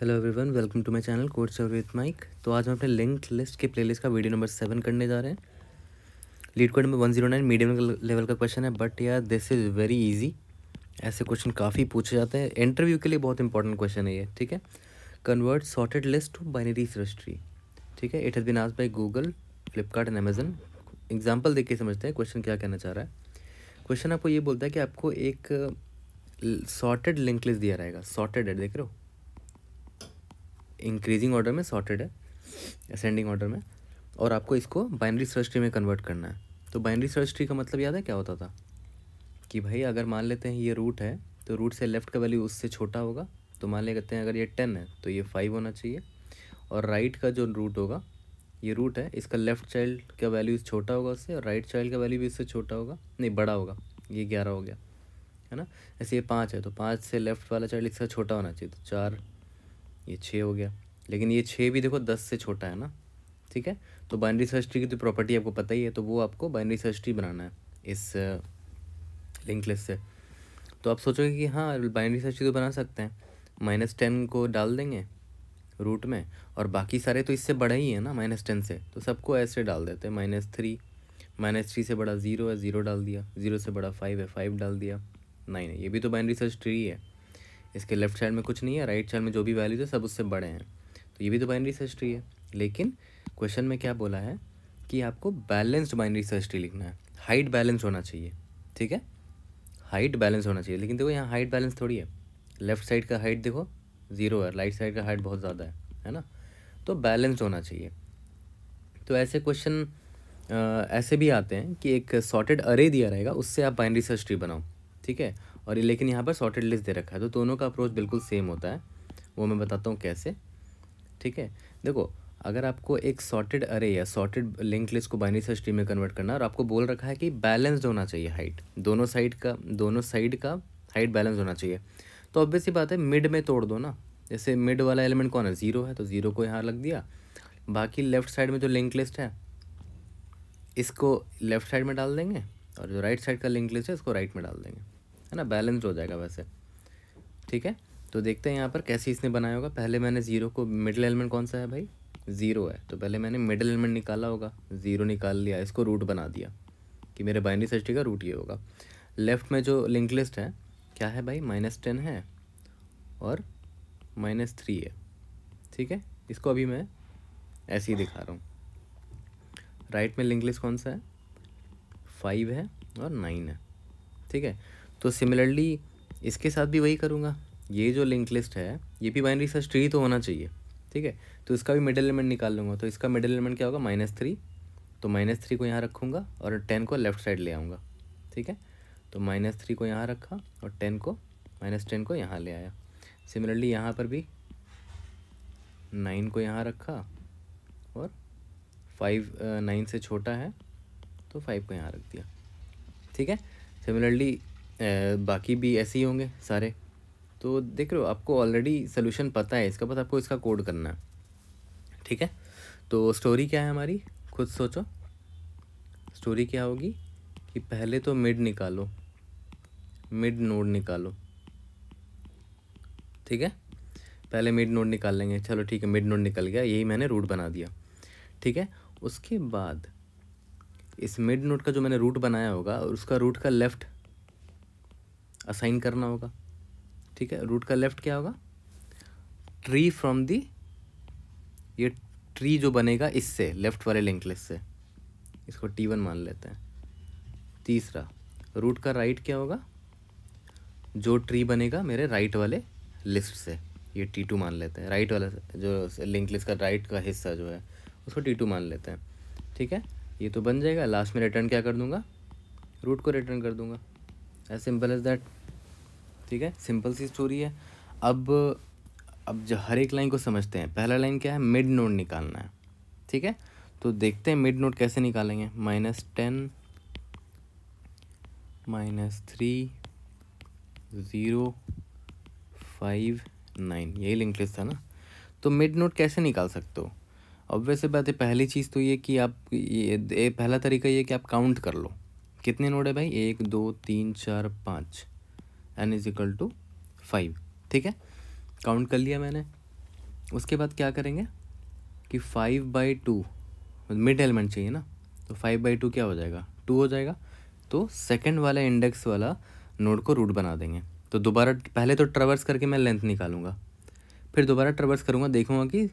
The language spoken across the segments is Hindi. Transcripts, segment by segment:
hello everyone welcome to my channel code with Mike तो आज हम अपने लिंक लिस्ट के प्लेलिस्ट का वीडियो नंबर सेवन करने जा रहे हैं LeetCode number one zero nine medium level का क्वेश्चन है बट यार दिस इज़ वेरी इजी ऐसे क्वेश्चन काफ़ी पूछे जाते हैं इंटरव्यू के लिए बहुत इंपॉर्टेंट क्वेश्चन है ये ठीक है convert sorted list to binary search tree ठीक है इट हैज़ बिन आज by Google Flipkart and Amazon example देख के समझते हैं क्वेश्चन क्या कहना चाह रहा है क्वेश्चन आपको ये बोलता है कि आपको एक सॉर्टेड लिंक लिस्ट दिया रहेगा सॉर्टेड है देख रहे हो इंक्रीजिंग ऑर्डर में सॉर्टेड है असेंडिंग ऑर्डर में और आपको इसको बाइनरी सर्च ट्री में कन्वर्ट करना है तो बाइनरी सर्च ट्री का मतलब याद है क्या होता था कि भाई अगर मान लेते हैं ये रूट है तो रूट से लेफ़्ट का वैल्यू उससे छोटा होगा तो मान लेते हैं अगर ये टेन है तो ये फाइव होना चाहिए और राइट का जो रूट होगा ये रूट है इसका लेफ़्ट चाइल्ड का वैल्यू छोटा होगा उससे और राइट चाइल्ड का वैल्यू भी इससे छोटा होगा नहीं बड़ा होगा ये ग्यारह हो गया है ना ऐसे ये पाँच है तो पाँच से लेफ़्ट वाला चाइल्ड इसका छोटा होना चाहिए तो चार ये छः हो गया लेकिन ये छः भी देखो दस से छोटा है ना ठीक है तो बाइनरी सर्च ट्री की तो प्रॉपर्टी आपको पता ही है तो वो आपको बाइनरी सर्च ट्री बनाना है इस लिंक लिस्ट से तो आप सोचोगे कि हाँ बाइनरी सर्च ट्री तो बना सकते हैं माइनस टेन को डाल देंगे रूट में और बाकी सारे तो इससे बड़ा ही है ना माइनस टेन से तो सबको ऐसे डाल देते हैं माइनस थ्री माइनस थ्री से बड़ा ज़ीरो है ज़ीरो डाल दिया ज़ीरो से बड़ा फाइव है फाइव डाल दिया नाइन है ये भी तो बाइनरी सर्च ट्री है इसके लेफ्ट साइड में कुछ नहीं है राइट साइड में जो भी वैल्यूज है सब उससे बड़े हैं तो ये भी तो बाइनरी सर्च ट्री है लेकिन क्वेश्चन में क्या बोला है कि आपको बैलेंस्ड बाइनरी सर्च ट्री लिखना है हाइट बैलेंस होना चाहिए ठीक है हाइट बैलेंस होना चाहिए लेकिन देखो यहाँ हाइट बैलेंस थोड़ी है लेफ्ट साइड का हाइट देखो ज़ीरो है राइट साइड का हाइट बहुत ज़्यादा है है ना तो बैलेंस होना चाहिए तो ऐसे क्वेश्चन ऐसे भी आते हैं कि एक सॉर्टेड अरे दिया रहेगा उससे आप बाइनरी सर्च ट्री बनाओ ठीक है और लेकिन यहाँ पर सॉर्टेड लिस्ट दे रखा है तो दोनों का अप्रोच बिल्कुल सेम होता है वो मैं बताता हूँ कैसे ठीक है देखो अगर आपको एक सॉर्टेड अरे या सॉर्टेड लिंक लिस्ट को बाइनरी सर्च ट्री में कन्वर्ट करना है और आपको बोल रखा है कि बैलेंस्ड होना चाहिए हाइट दोनों साइड का दोनों साइड का हाइट बैलेंस होना चाहिए तो ऑब्वियस बात है मिड में तोड़ दो ना जैसे मिड वाला एलिमेंट कौन है ज़ीरो है तो ज़ीरो को यहाँ लग दिया बाकी लेफ्ट साइड में जो लिंक लिस्ट है इसको लेफ्ट साइड में डाल देंगे और जो राइट साइड का लिंक लिस्ट है इसको राइट में डाल देंगे है ना बैलेंस्ड हो जाएगा वैसे ठीक है तो देखते हैं यहाँ पर कैसे इसने बनाया होगा पहले मैंने ज़ीरो को मिडिल एलिमेंट कौन सा है भाई ज़ीरो है तो पहले मैंने मिडिल एलिमेंट निकाला होगा ज़ीरो निकाल लिया इसको रूट बना दिया कि मेरे बाइनरी सर्च का रूट ये होगा लेफ़्ट में जो लिंक लिस्ट है क्या है भाई माइनस टेन है और माइनस थ्री है ठीक है इसको अभी मैं ऐसे ही दिखा रहा हूँ राइट में लिंक लिस्ट कौन सा है फाइव है और नाइन है ठीक है तो सिमिलरली इसके साथ भी वही करूँगा ये जो लिंक लिस्ट है ये भी बाइनरी सर्च ट्री तो होना चाहिए ठीक है तो इसका भी मिडिल एलिमेंट निकाल लूँगा तो इसका मिडल एलिमेंट क्या होगा माइनस थ्री तो माइनस थ्री को यहाँ रखूँगा और टेन को लेफ्ट साइड ले आऊँगा ठीक है तो माइनस थ्री को यहाँ रखा और टेन को माइनस टेन को यहाँ ले आया सिमिलरली यहाँ पर भी नाइन को यहाँ रखा और फाइव नाइन से छोटा है तो फाइव को यहाँ रख दिया ठीक है सिमिलरली बाकी भी ऐसे ही होंगे सारे तो देख रहे हो आपको ऑलरेडी सोल्यूशन पता है इसका बाद आपको इसका कोड करना है ठीक है तो स्टोरी क्या है हमारी खुद सोचो स्टोरी क्या होगी कि पहले तो मिड निकालो मिड नोड निकालो ठीक है पहले मिड नोड निकाल लेंगे चलो ठीक है मिड नोड निकल गया यही मैंने रूट बना दिया ठीक है उसके बाद इस मिड नोड का जो मैंने रूट बनाया होगा और उसका रूट का लेफ़्ट असाइन करना होगा ठीक है रूट का लेफ्ट क्या होगा ट्री फ्रॉम दी ये ट्री जो बनेगा इससे लेफ्ट वाले लिंक लिस्ट से इसको टी वन मान लेते हैं तीसरा रूट का राइट क्या होगा जो ट्री बनेगा मेरे राइट वाले लिस्ट से ये टी टू मान लेते हैं राइट वाला जो लिंक लिस्ट का राइट का हिस्सा जो है उसको टी टू मान लेते हैं ठीक है ये तो बन जाएगा लास्ट में रिटर्न क्या कर दूंगा रूट को रिटर्न कर दूंगा एज सिंपल एज दैट ठीक है सिंपल सी स्टोरी है अब अब जो हर एक लाइन को समझते हैं पहला लाइन क्या है मिड नोट निकालना है ठीक है तो देखते हैं मिड नोट कैसे निकालेंगे minus ten minus three zero five nine यही लिंक लिस्ट था ना तो मिड नोट कैसे निकाल सकते हो ऑब्वियस वैसे बात है पहली चीज़ तो ये कि आप ये पहला तरीका ये कि आप काउंट कर लो कितने नोट है भाई एक दो तीन चार पाँच N is equal to five ठीक है काउंट कर लिया मैंने उसके बाद क्या करेंगे कि five by two mid element चाहिए ना तो फाइव बाई टू क्या हो जाएगा टू हो जाएगा तो सेकंड वाला इंडेक्स वाला नोड को रूट बना देंगे तो दोबारा पहले तो ट्रवर्स करके मैं लेंथ निकालूंगा फिर दोबारा ट्रवर्स करूँगा देखूँगा कि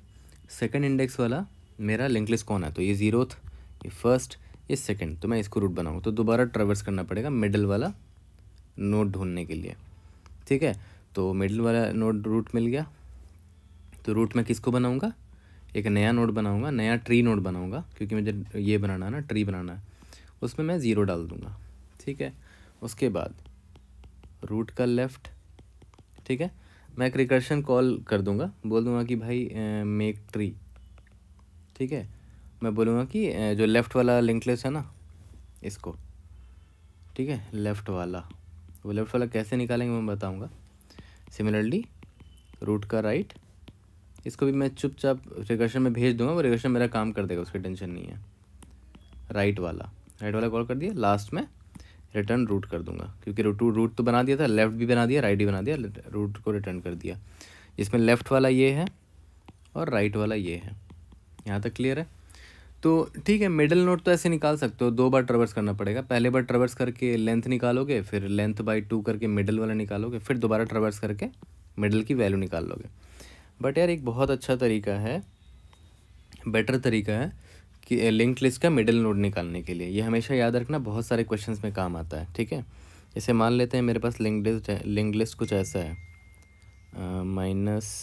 सेकेंड इंडेक्स वाला मेरा लिंक लिस्ट कौन है तो ये ज़ीरोथ ये फर्स्ट ये सेकेंड तो मैं इसको रूट बनाऊँगा तो दोबारा ट्रवर्स करना पड़ेगा मिडल वाला नोट ढूंढने के लिए ठीक है तो मिडिल वाला नोट रूट मिल गया तो रूट में किसको बनाऊँगा एक नया नोट बनाऊँगा नया ट्री नोट बनाऊँगा क्योंकि मुझे ये बनाना है ना ट्री बनाना है उसमें मैं ज़ीरो डाल दूँगा ठीक है उसके बाद रूट का लेफ़्ट ठीक है मैं एक रिकर्शन कॉल कर दूँगा बोल दूँगा कि भाई मेक ट्री ठीक है मैं बोलूँगा कि जो लेफ़्ट वाला लिंकलेस है ना इसको ठीक है लेफ़्ट वाला तो वो लेफ्ट वाला कैसे निकालेंगे मैं बताऊँगा सिमिलरली रूट का राइट इसको भी मैं चुपचाप रिकर्शन में भेज दूंगा वो रिकर्शन मेरा काम कर देगा उसकी टेंशन नहीं है राइट वाला राइट वाला कॉल कर दिया लास्ट में रिटर्न रूट कर दूंगा क्योंकि रूट रूट तो बना दिया था लेफ़्ट भी बना दिया राइट भी बना दिया रूट को रिटर्न कर दिया इसमें लेफ़्ट वाला ये है और राइट वाला ये है यहाँ तक क्लियर है तो ठीक है मिडल नोट तो ऐसे निकाल सकते हो दो बार ट्रवर्स करना पड़ेगा पहले बार ट्रवर्स करके लेंथ निकालोगे फिर लेंथ बाई टू करके मिडल वाला निकालोगे फिर दोबारा ट्रवर्स करके मिडल की वैल्यू निकाल लोगे बट यार एक बहुत अच्छा तरीका है बेटर तरीका है कि लिंक लिस्ट का मिडिल नोट निकालने के लिए ये हमेशा याद रखना बहुत सारे क्वेश्चन में काम आता है ठीक है इसे मान लेते हैं मेरे पास लिंक लिस्ट है लिंक लिस्ट कुछ ऐसा है minus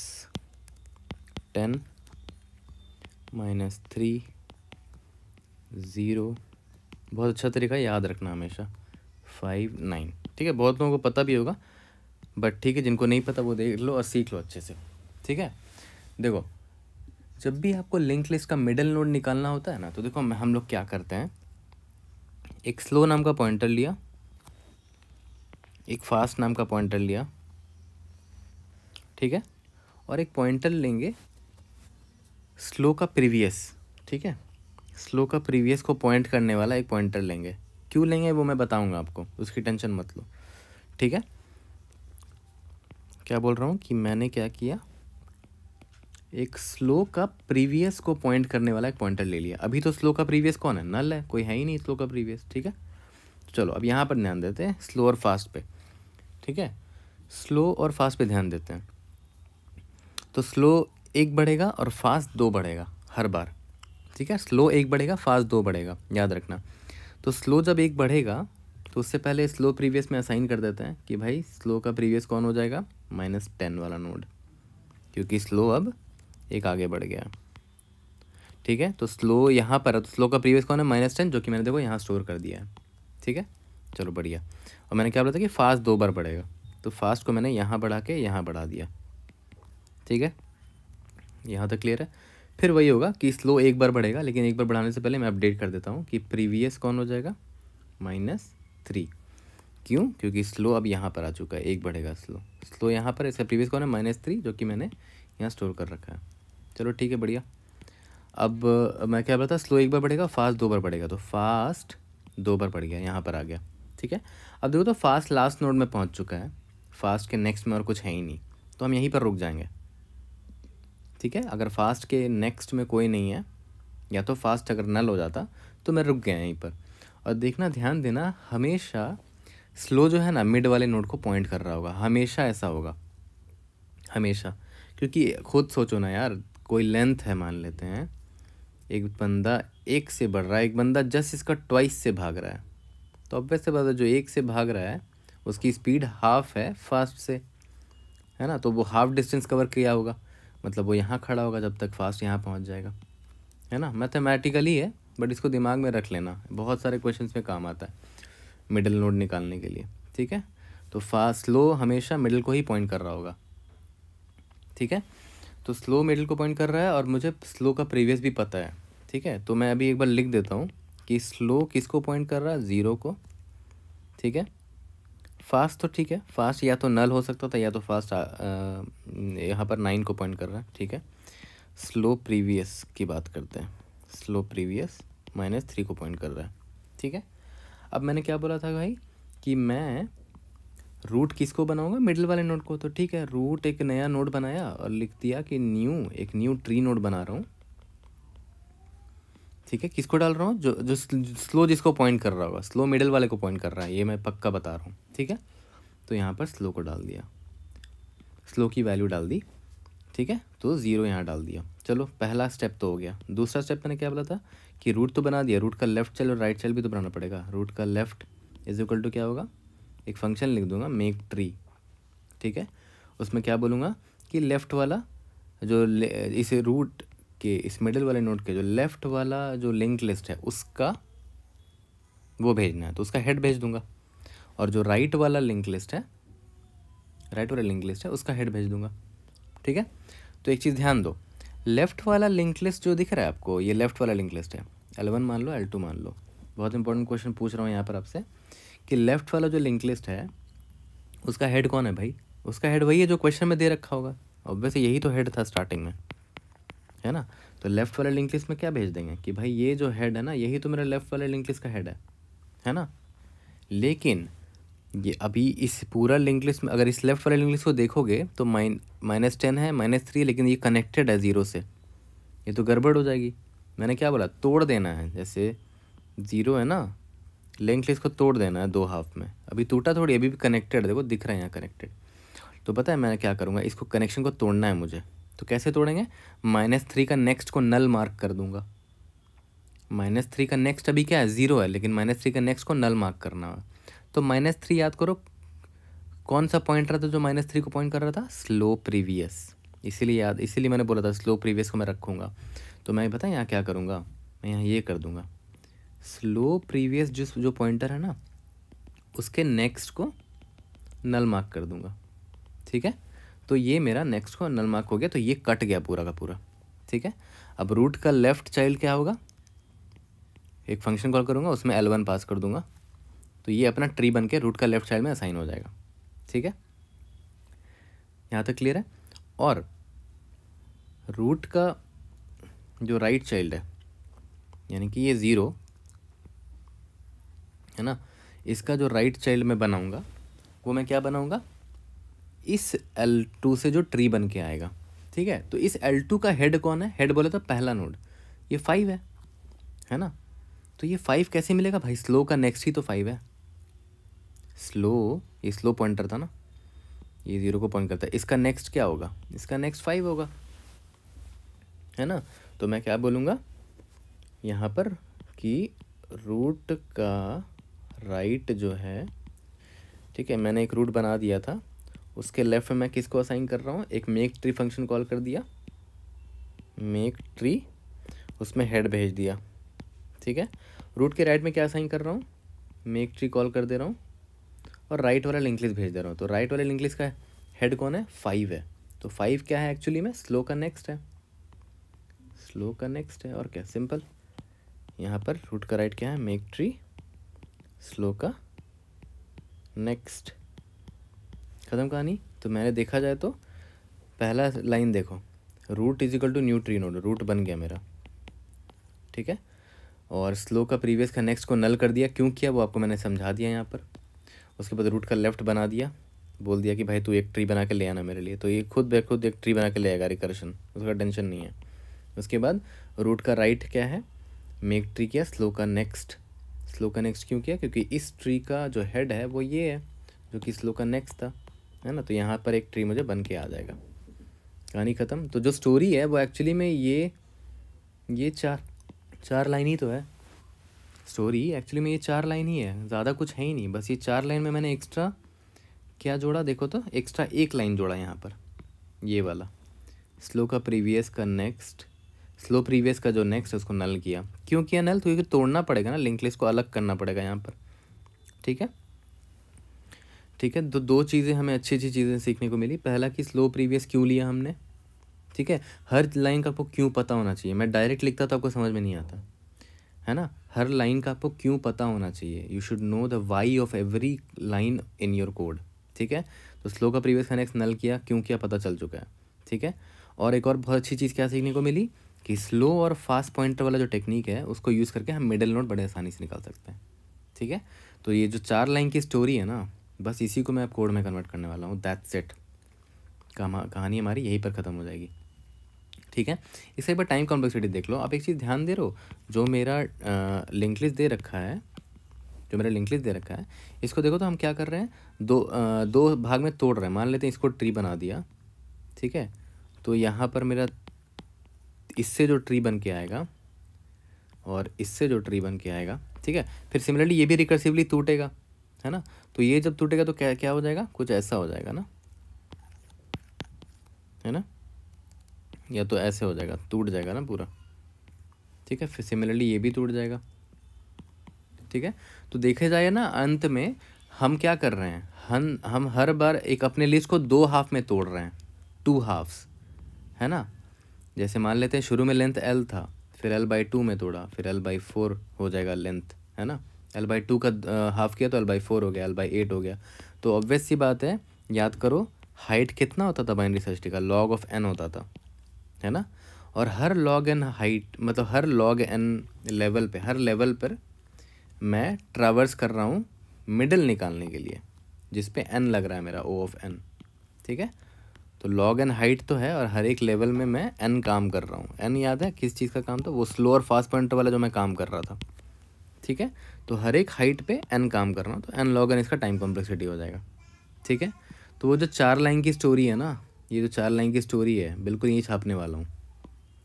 ten minus three zero बहुत अच्छा तरीका याद रखना हमेशा फाइव नाइन ठीक है बहुत लोगों को पता भी होगा बट ठीक है जिनको नहीं पता वो देख लो और सीख लो अच्छे से ठीक है देखो जब भी आपको लिंक लिस्ट का मिडल नोड निकालना होता है ना तो देखो हम लोग क्या करते हैं एक स्लो नाम का पॉइंटर लिया एक फास्ट नाम का पॉइंटर लिया ठीक है और एक पॉइंटर लेंगे स्लो का प्रीवियस ठीक है स्लो का प्रीवियस को पॉइंट करने वाला एक पॉइंटर लेंगे क्यों लेंगे वो मैं बताऊंगा आपको उसकी टेंशन मत लो ठीक है क्या बोल रहा हूँ कि मैंने क्या किया एक स्लो का प्रीवियस को पॉइंट करने वाला एक पॉइंटर ले लिया अभी तो स्लो का प्रीवियस कौन है नल है कोई है ही नहीं स्लो का प्रीवियस ठीक है तो चलो अब यहाँ पर ध्यान देते हैं स्लो और फास्ट पे ठीक है स्लो और फास्ट पे ध्यान देते हैं तो स्लो एक बढ़ेगा और फास्ट दो बढ़ेगा हर बार ठीक है स्लो एक बढ़ेगा फास्ट दो बढ़ेगा याद रखना तो स्लो जब एक बढ़ेगा तो उससे पहले स्लो प्रीवियस में असाइन कर देते हैं कि भाई स्लो का प्रीवियस कौन हो जाएगा माइनस टेन वाला नोड क्योंकि स्लो अब एक आगे बढ़ गया ठीक है तो स्लो यहाँ पर तो स्लो का प्रीवियस कौन है माइनस टेन जो कि मैंने देखो यहाँ स्टोर कर दिया है ठीक है चलो बढ़िया और मैंने क्या बोला था कि फास्ट दो बार बढ़ेगा तो फास्ट को मैंने यहाँ बढ़ा के यहाँ बढ़ा दिया ठीक है यहाँ तक क्लियर है फिर वही होगा कि स्लो एक बार बढ़ेगा लेकिन एक बार बढ़ाने से पहले मैं अपडेट कर देता हूँ कि प्रीवियस कौन हो जाएगा माइनस थ्री क्यों क्योंकि स्लो अब यहाँ पर आ चुका है एक बढ़ेगा स्लो स्लो यहाँ पर इसका प्रीवियस कौन है माइनस थ्री जो कि मैंने यहाँ स्टोर कर रखा है चलो ठीक है बढ़िया अब मैं क्या बताता स्लो एक बार बढ़ेगा फास्ट दो बार बढ़ेगा तो फास्ट दो बार बढ़ गया यहाँ पर आ गया ठीक है अब देखो तो फास्ट लास्ट नोड में पहुँच चुका है फास्ट के नेक्स्ट में और कुछ है ही नहीं तो हम यहीं पर रुक जाएंगे ठीक है अगर फास्ट के नेक्स्ट में कोई नहीं है या तो फास्ट अगर नल हो जाता तो मैं रुक गया यहीं पर और देखना ध्यान देना हमेशा स्लो जो है ना मिड वाले नोट को पॉइंट कर रहा होगा हमेशा ऐसा होगा हमेशा क्योंकि खुद सोचो ना यार कोई लेंथ है मान लेते हैं एक बंदा एक से बढ़ रहा है एक बंदा जस्ट इसका ट्वाइस से भाग रहा है तो अब वैसे बात जो एक से भाग रहा है उसकी स्पीड हाफ है फास्ट से है ना तो वो हाफ डिस्टेंस कवर किया होगा मतलब वो यहाँ खड़ा होगा जब तक फास्ट यहाँ पहुँच जाएगा है ना मैथमेटिकली है बट इसको दिमाग में रख लेना बहुत सारे क्वेश्चन में काम आता है मिडिल नोड निकालने के लिए ठीक है तो फास्ट स्लो हमेशा मिडल को ही पॉइंट कर रहा होगा ठीक है तो स्लो मिडल को पॉइंट कर रहा है और मुझे स्लो का प्रीवियस भी पता है ठीक है तो मैं अभी एक बार लिख देता हूँ कि स्लो किसको पॉइंट कर रहा है ज़ीरो को ठीक है फास्ट तो ठीक है फास्ट या तो नल हो सकता था या तो फास्ट यहाँ पर नाइन को पॉइंट कर रहा है ठीक है स्लो प्रीवियस की बात करते हैं स्लो प्रीवियस माइनस थ्री को पॉइंट कर रहा है ठीक है अब मैंने क्या बोला था भाई कि मैं रूट किसको बनाऊंगा मिडिल वाले नोड को तो ठीक है रूट एक नया नोड बनाया और लिख दिया कि न्यू एक न्यू ट्री नोड बना रहा हूँ ठीक है किसको डाल रहा हूँ जो जो स्लो जिसको पॉइंट कर रहा होगा स्लो मिडल वाले को पॉइंट कर रहा है ये मैं पक्का बता रहा हूँ ठीक है तो यहाँ पर स्लो को डाल दिया स्लो की वैल्यू डाल दी ठीक है तो ज़ीरो यहाँ डाल दिया चलो पहला स्टेप तो हो गया दूसरा स्टेप मैंने क्या बोला था कि रूट तो बना दिया रूट का लेफ्ट चल और राइट चल भी तो बनाना पड़ेगा रूट का लेफ्ट इज इक्वल टू क्या होगा एक फंक्शन लिख दूंगा मेक ट्री ठीक है उसमें क्या बोलूँगा कि लेफ़्ट वाला जो इसे रूट के इस मिडिल वाले नोट के जो लेफ़्ट वाला जो लिंक लिस्ट है उसका वो भेजना है तो उसका हेड भेज दूंगा और जो राइट वाला लिंक लिस्ट है राइट वाला लिंक लिस्ट है उसका हेड भेज दूंगा ठीक है तो एक चीज़ ध्यान दो लेफ़्ट वाला लिंक लिस्ट जो दिख रहा है आपको ये लेफ़्ट वाला लिंक लिस्ट है एल वन मान लो एल टू मान लो बहुत इंपॉर्टेंट क्वेश्चन पूछ रहा हूँ यहाँ पर आपसे कि लेफ़्ट वाला जो लिंक लिस्ट है उसका हेड कौन है भाई उसका हेड वही है जो क्वेश्चन में दे रखा होगा ऑब्वियसली यही तो हेड था स्टार्टिंग में है ना तो लेफ़्ट वाले लिंक लिस्ट में क्या भेज देंगे कि भाई ये जो हेड है ना यही तो मेरा लेफ़्ट वाले लिंक लिस्ट का हेड है है ना लेकिन ये अभी इस पूरा लिंक लिस्ट में अगर इस लेफ़्ट वाले लिंक लिस्ट को देखोगे तो माइन माइनस टेन है माइनस थ्री लेकिन ये कनेक्टेड है ज़ीरो से ये तो गड़बड़ हो जाएगी मैंने क्या बोला तोड़ देना है जैसे ज़ीरो है ना लिंक लिस्ट को तोड़ देना है दो हाफ में अभी टूटा थोड़ी अभी भी कनेक्टेड देखो दिख रहा है यहाँ कनेक्टेड तो पता है मैं क्या करूँगा इसको कनेक्शन को तोड़ना है मुझे तो कैसे तोड़ेंगे माइनस थ्री का नेक्स्ट को नल मार्क कर दूंगा माइनस थ्री का नेक्स्ट अभी क्या है ज़ीरो है लेकिन माइनस थ्री का नेक्स्ट को नल मार्क करना है तो माइनस थ्री याद करो कौन सा पॉइंट रहा था जो माइनस थ्री को पॉइंट कर रहा था स्लो प्रीवियस इसीलिए याद इसीलिए मैंने बोला था स्लो प्रीवियस को मैं रखूँगा तो मैं पता यहाँ क्या करूँगा मैं यहाँ ये कर दूँगा स्लो प्रीवियस जिस जो पॉइंटर है ना उसके नेक्स्ट को नल मार्क कर दूँगा ठीक है तो ये मेरा नेक्स्ट को नल मार्क हो गया तो ये कट गया पूरा का पूरा ठीक है अब रूट का लेफ़्ट चाइल्ड क्या होगा एक फंक्शन कॉल करूँगा उसमें एल वन पास कर दूंगा तो ये अपना ट्री बन के रूट का लेफ़्ट चाइल्ड में असाइन हो जाएगा ठीक है यहाँ तक क्लियर है और रूट का जो राइट चाइल्ड है यानी कि ये ज़ीरो है ना इसका जो राइट चाइल्ड मैं बनाऊँगा वो मैं क्या बनाऊँगा इस एल टू से जो ट्री बन के आएगा ठीक है तो इस एल टू का हेड कौन है हेड बोले तो पहला नोड ये फाइव है है ना तो ये फाइव कैसे मिलेगा भाई स्लो का नेक्स्ट ही तो फाइव है स्लो ये स्लो पॉइंटर था ना ये ज़ीरो को पॉइंट करता है इसका नेक्स्ट क्या होगा इसका नेक्स्ट फाइव होगा है ना तो मैं क्या बोलूँगा यहाँ पर कि रूट का राइट जो है ठीक है मैंने एक रूट बना दिया था उसके लेफ्ट में मैं किसको असाइन कर रहा हूँ एक मेक ट्री फंक्शन कॉल कर दिया मेक ट्री उसमें हेड भेज दिया ठीक है रूट के राइट में क्या असाइन कर रहा हूँ मेक ट्री कॉल कर दे रहा हूँ और राइट वाला लिंकलिस भेज दे रहा हूँ तो राइट वाले लिंकलिस का हेड कौन है फाइव है तो फाइव क्या है एक्चुअली में स्लो का नेक्स्ट है स्लो का नेक्स्ट है और क्या सिंपल यहाँ पर रूट का राइट क्या है मेक ट्री स्लो का नेक्स्ट ख़त्म कहानी तो मैंने देखा जाए तो पहला लाइन देखो root is equal to new tree node root बन गया मेरा ठीक है और स्लो का प्रीवियस का नेक्स्ट को नल कर दिया क्यों किया वो आपको मैंने समझा दिया यहाँ पर उसके बाद रूट का लेफ्ट बना दिया बोल दिया कि भाई तू एक ट्री बना के ले आना मेरे लिए तो ये खुद बे खुद एक ट्री बना के ले आएगा रिकर्शन उसका टेंशन नहीं है उसके बाद रूट का राइट क्या है मेक ट्री किया स्लो का नेक्स्ट स्लो का नेक्स्ट क्यों किया क्योंकि इस ट्री का जो हेड है वो ये है जो कि स्लो का नेक्स्ट था है ना तो यहाँ पर एक ट्री मुझे बन के आ जाएगा कहानी ख़त्म तो जो स्टोरी है वो एक्चुअली में ये ये चार चार लाइन ही तो है स्टोरी एक्चुअली में ये चार लाइन ही है ज़्यादा कुछ है ही नहीं बस ये चार लाइन में मैंने एक्स्ट्रा क्या जोड़ा देखो तो एक्स्ट्रा एक लाइन जोड़ा यहाँ पर ये वाला स्लो का प्रीवियस का नेक्स्ट स्लो प्रीवियस का जो नेक्स्ट है उसको नल किया क्यों किया नल तो क्योंकि तोड़ना पड़ेगा ना लिंक लिस्ट को अलग करना पड़ेगा यहाँ पर ठीक है ठीक है तो दो चीज़ें हमें अच्छी अच्छी चीज़ें सीखने को मिली पहला कि स्लो प्रीवियस क्यों लिया हमने ठीक है हर लाइन का आपको क्यों पता होना चाहिए मैं डायरेक्ट लिखता तो आपको समझ में नहीं आता है ना हर लाइन का आपको क्यों पता होना चाहिए you should know the why of every line in your code ठीक है तो स्लो का प्रीवियस कनेक्स नल किया क्यों किया पता चल चुका है ठीक है और एक और बहुत अच्छी चीज़ क्या सीखने को मिली कि स्लो और फास्ट पॉइंटर वाला जो टेक्निक है उसको यूज़ करके हम मिडल नोट बड़े आसानी से निकाल सकते हैं ठीक है तो ये जो चार लाइन की स्टोरी है ना बस इसी को मैं अब कोड में कन्वर्ट करने वाला हूँ दैट सेट कहानी हमारी यहीं पर ख़त्म हो जाएगी ठीक है इसे एक बार टाइम कॉम्प्लेक्सिटी देख लो आप एक चीज़ ध्यान दे हो जो मेरा लिंक लिस्ट दे रखा है जो मेरा लिंक लिस्ट दे रखा है इसको देखो तो हम क्या कर रहे हैं दो आ, दो भाग में तोड़ रहे हैं मान लेते हैं इसको ट्री बना दिया ठीक है तो यहाँ पर मेरा इससे जो ट्री बन के आएगा और इससे जो ट्री बन के आएगा ठीक है फिर सिमिलरली ये भी रिकर्सिवली टूटेगा है ना तो ये जब टूटेगा तो क्या क्या हो जाएगा कुछ ऐसा हो जाएगा ना है ना या तो ऐसे हो जाएगा टूट जाएगा ना पूरा ठीक है फिर सिमिलरली ये भी टूट जाएगा ठीक है तो देखे जाए ना अंत में हम क्या कर रहे हैं हम हम हर बार एक अपने लिस्ट को दो हाफ में तोड़ रहे हैं टू हाफ्स है ना जैसे मान लेते हैं शुरू में लेंथ एल था फिर एल बाई टू में तोड़ा फिर एल बाई फोर हो जाएगा लेंथ है ना एल बाई टू का हाफ़ किया तो एल बाई फोर हो गया एल बाई एट हो गया तो ऑब्वियस सी बात है याद करो हाइट कितना होता था बाइनरी सर्च ट्री का लॉग ऑफ एन होता था है ना और हर लॉग एन हाइट मतलब हर लॉग एन लेवल पे हर लेवल पर मैं ट्रावर्स कर रहा हूँ मिडल निकालने के लिए जिस पे एन लग रहा है मेरा ओ ऑफ एन ठीक है तो लॉग एन हाइट तो है और हर एक लेवल में मैं एन काम कर रहा हूँ एन याद है किस चीज़ का काम था वो स्लो और फास्ट पॉइंट वाला जो मैं काम कर रहा था ठीक है तो हर एक हाइट पे एन काम करना तो एन लॉग एन इसका टाइम कॉम्प्लेक्सिटी हो जाएगा ठीक है तो वो जो चार लाइन की स्टोरी है ना ये जो चार लाइन की स्टोरी है बिल्कुल यही छापने वाला हूँ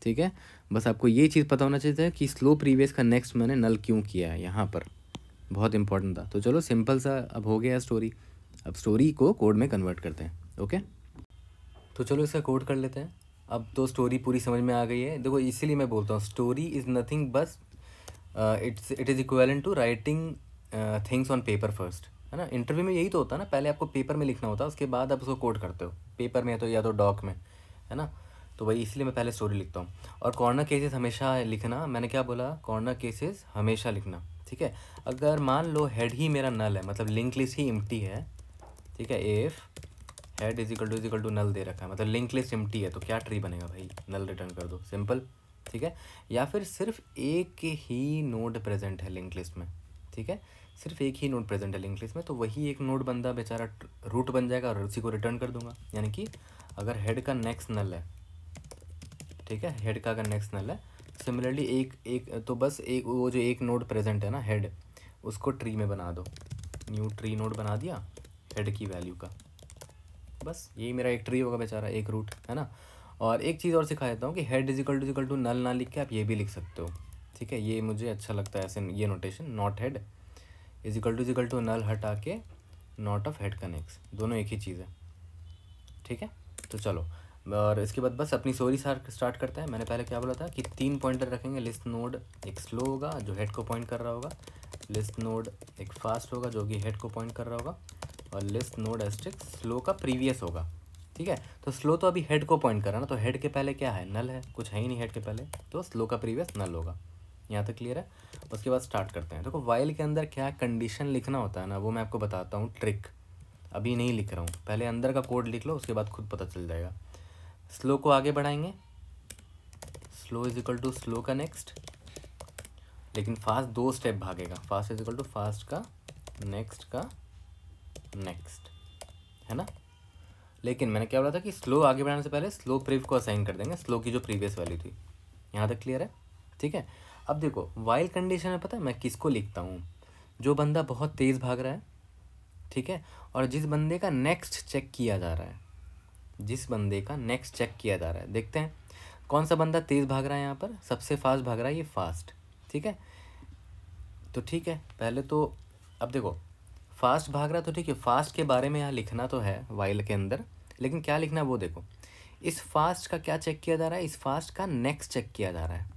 ठीक है बस आपको ये चीज़ पता होना चाहिए कि स्लो प्रीवियस का नेक्स्ट मैंने नल क्यों किया है यहाँ पर बहुत इंपॉर्टेंट था तो चलो सिंपल सा अब हो गया स्टोरी अब स्टोरी को कोड में कन्वर्ट करते हैं ओके तो चलो इसका कोड कर लेते हैं अब तो स्टोरी पूरी समझ में आ गई है देखो इसीलिए मैं बोलता हूँ स्टोरी इज़ नथिंग बस it's it is is to writing things on paper first है ना इंटरव्यू में यही तो होता है ना पहले आपको पेपर में लिखना होता है उसके बाद आप उसको कोड करते हो पेपर में तो या तो डॉक में है ना तो वही इसलिए मैं पहले स्टोरी लिखता हूँ और कॉर्नर केसेस हमेशा लिखना मैंने क्या बोला कॉर्नर केसेस हमेशा लिखना ठीक है अगर मान लो हेड ही मेरा नल है मतलब लिंक लिस्ट ही इम्टी है ठीक है if head is equal to is equal to null दे रखा है मतलब लिंक लिस्ट इम्टी है तो क्या ट्री बनेगा भाई नल रिटर्न कर दो सिंपल ठीक है या फिर सिर्फ एक ही नोड प्रेजेंट है लिंक लिस्ट में ठीक है सिर्फ एक ही नोड प्रेजेंट है लिंक लिस्ट में तो वही एक नोड बंदा बेचारा रूट बन जाएगा और उसी को रिटर्न कर दूंगा यानी कि अगर हेड का नेक्स्ट नल है ठीक है हेड का अगर नेक्स्ट नल है सिमिलरली एक एक तो बस एक वो जो एक नोड प्रेजेंट है ना हेड उसको ट्री में बना दो न्यू ट्री नोड बना दिया हेड की वैल्यू का बस यही मेरा एक ट्री होगा बेचारा एक रूट है ना और एक चीज़ और सिखा देता हूँ कि head is equal to is equal to null ना लिख के आप ये भी लिख सकते हो ठीक है ये मुझे अच्छा लगता है ऐसे ये notation not head is equal to is equal to null हटा के नॉट ऑफ हेड कनेक्स दोनों एक ही चीज़ है ठीक है तो चलो और इसके बाद बस अपनी सोरी स्टार्ट करते हैं मैंने पहले क्या बोला था कि तीन पॉइंटर रखेंगे लिस्ट नोड एक स्लो होगा जो हेड को पॉइंट कर रहा होगा लिस्ट नोड एक फास्ट होगा जो कि हेड को पॉइंट कर रहा होगा और लिस्ट नोड एस्टिक स्लो का प्रीवियस होगा ठीक है तो स्लो तो अभी हेड को पॉइंट करा ना तो हेड के पहले क्या है नल है कुछ है ही नहीं हेड के पहले तो स्लो का प्रीवियस नल होगा यहाँ तक क्लियर है उसके बाद स्टार्ट करते हैं देखो तो वाइल के अंदर क्या कंडीशन लिखना होता है ना वो मैं आपको बताता हूँ ट्रिक अभी नहीं लिख रहा हूँ पहले अंदर का कोड लिख लो उसके बाद खुद पता चल जाएगा स्लो को आगे बढ़ाएंगे slow is equal to slow का नेक्स्ट लेकिन फास्ट दो स्टेप भागेगा fast is equal to fast का नेक्स्ट का नेक्स्ट है ना लेकिन मैंने क्या बोला था कि स्लो आगे बढ़ाने से पहले स्लो प्रीव को असाइन कर देंगे स्लो की जो प्रीवियस वैल्यू थी यहाँ तक क्लियर है ठीक है अब देखो वाइल कंडीशन में पता है मैं किसको लिखता हूँ जो बंदा बहुत तेज़ भाग रहा है ठीक है और जिस बंदे का नेक्स्ट चेक किया जा रहा है जिस बंदे का नेक्स्ट चेक किया जा रहा है देखते हैं कौन सा बंदा तेज़ भाग रहा है यहाँ पर सबसे फास्ट भाग रहा है ये फास्ट ठीक है तो ठीक है पहले तो अब देखो फास्ट भाग रहा तो ठीक है फास्ट के बारे में यहाँ लिखना तो है वाइल के अंदर लेकिन क्या लिखना है वो देखो इस फास्ट का क्या चेक किया जा रहा है इस फास्ट का नेक्स्ट चेक किया जा रहा है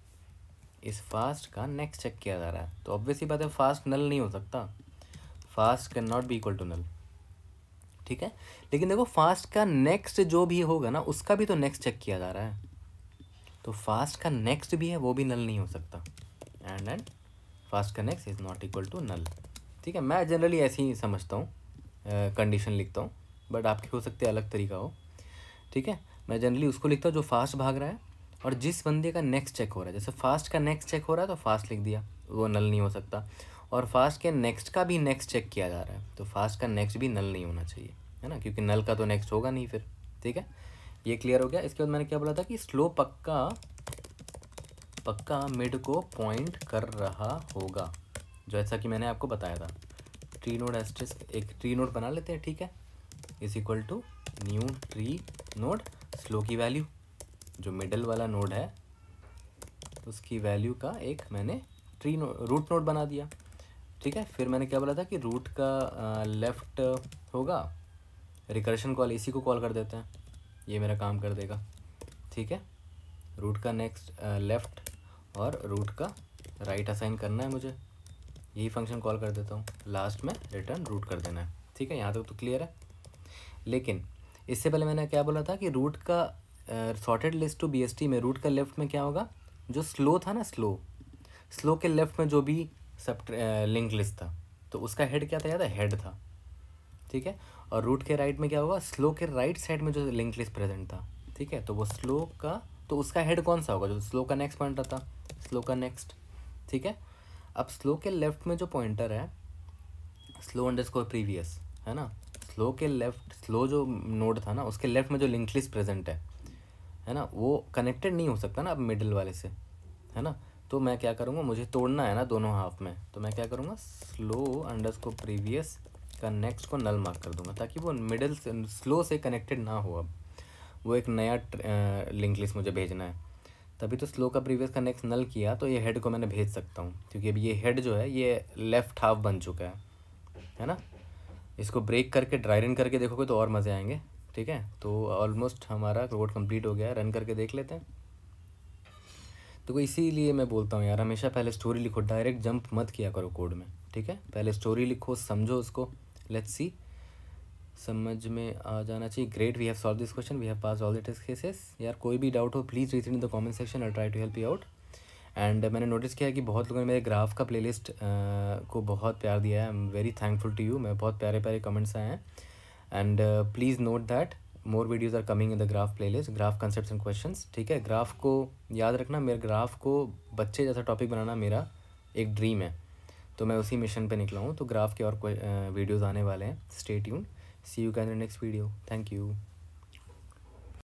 इस फास्ट का नेक्स्ट चेक किया जा रहा है तो ऑब्वियसली बात है फास्ट नल नहीं हो सकता fast can not be equal to null ठीक है लेकिन देखो फास्ट का नेक्स्ट जो भी होगा ना उसका भी तो नेक्स्ट चेक किया जा रहा है तो फास्ट का नेक्स्ट भी है वो भी नल नहीं हो सकता एंड एंड फास्ट का next is not equal to null ठीक है मैं जनरली ऐसे ही समझता हूँ कंडीशन लिखता हूँ बट आपके हो सकते अलग तरीका हो ठीक है मैं जनरली उसको लिखता हूँ जो फास्ट भाग रहा है और जिस बंदे का नेक्स्ट चेक हो रहा है जैसे फास्ट का नेक्स्ट चेक हो रहा है तो फास्ट लिख दिया वो नल नहीं हो सकता और फास्ट के नेक्स्ट का भी नेक्स्ट चेक किया जा रहा है तो फास्ट का नेक्स्ट भी नल नहीं होना चाहिए है ना क्योंकि नल का तो नेक्स्ट होगा नहीं फिर ठीक है ये क्लियर हो गया इसके बाद मैंने क्या बोला था कि स्लो पक्का पक्का मिड को पॉइंट कर रहा होगा जैसा कि मैंने आपको बताया था ट्री नोड एस्ट्रिस एक ट्री नोड बना लेते हैं ठीक है is equal to new tree node slow की वैल्यू जो मिडल वाला नोड है उसकी वैल्यू का एक मैंने ट्री नो रूट नोड बना दिया ठीक है फिर मैंने क्या बोला था कि रूट का लेफ़्ट होगा रिकर्शन कॉल इसी को कॉल कर देते हैं ये मेरा काम कर देगा ठीक है रूट का नेक्स्ट लेफ़्ट और रूट का राइट right असाइन करना है मुझे यही फंक्शन कॉल कर देता हूँ लास्ट में रिटर्न रूट कर देना है ठीक है यहाँ तक तो क्लियर है लेकिन इससे पहले मैंने क्या बोला था कि रूट का सॉर्टेड लिस्ट टू बीएसटी में रूट का लेफ्ट में क्या होगा जो स्लो था ना स्लो स्लो के लेफ्ट में जो भी सब लिंक लिस्ट था तो उसका हेड क्या था याद है हेड था ठीक है और रूट के राइट में क्या होगा स्लो के राइट साइड में जो लिंक लिस्ट प्रेजेंट था ठीक है तो वो स्लो का तो उसका हेड कौन सा होगा जो स्लो का नेक्स्ट पॉइंटर था स्लो का नेक्स्ट ठीक है अब स्लो के लेफ्ट में जो पॉइंटर है स्लो अंडर स्कोर प्रीवियस है ना स्लो के लेफ्ट स्लो जो नोड था ना उसके लेफ्ट में जो लिंक लिस्ट प्रेजेंट है है ना वो कनेक्टेड नहीं हो सकता ना अब मिडिल वाले से है ना तो मैं क्या करूँगा मुझे तोड़ना है ना दोनों हाफ में तो मैं क्या करूँगा स्लो अंडर को प्रीवियस का नेक्स्ट को नल मार्क कर दूंगा ताकि वो मिडिल से स्लो से कनेक्टेड ना हो अब वो एक नया लिंक लिस्ट मुझे भेजना है तभी तो स्लो का प्रीवियस का नेक्स्ट नल किया तो ये हेड को मैंने भेज सकता हूँ क्योंकि अब ये हेड जो है ये लेफ़्ट हाफ बन चुका है है ना इसको ब्रेक करके ड्राई रन करके देखोगे तो और मज़े आएंगे ठीक है तो ऑलमोस्ट हमारा रोड कंप्लीट हो गया है रन करके देख लेते हैं तो इसीलिए मैं बोलता हूँ यार हमेशा पहले स्टोरी लिखो डायरेक्ट जंप मत किया करो कोड में ठीक है पहले स्टोरी लिखो समझो उसको लेट्स सी समझ में आ जाना चाहिए great we have solve this question we have pass all the test cases यार कोई भी डाउट हो please write in the comment section I try to help you out and मैंने नोटिस किया कि बहुत लोगों ने मेरे ग्राफ का प्ले लिस्ट को बहुत प्यार दिया है I am very thankful to you मैं बहुत प्यारे प्यारे कमेंट्स आए हैं and please note that more videos are coming in the graph playlist graph concept and question ठीक है ग्राफ को याद रखना मेरे ग्राफ को बच्चे जैसा टॉपिक बनाना मेरा एक ड्रीम है तो मैं उसी मिशन पर निकला हूँ तो ग्राफ के और वीडियोज़ आने वाले हैं स्टेट यून see you can next video thank you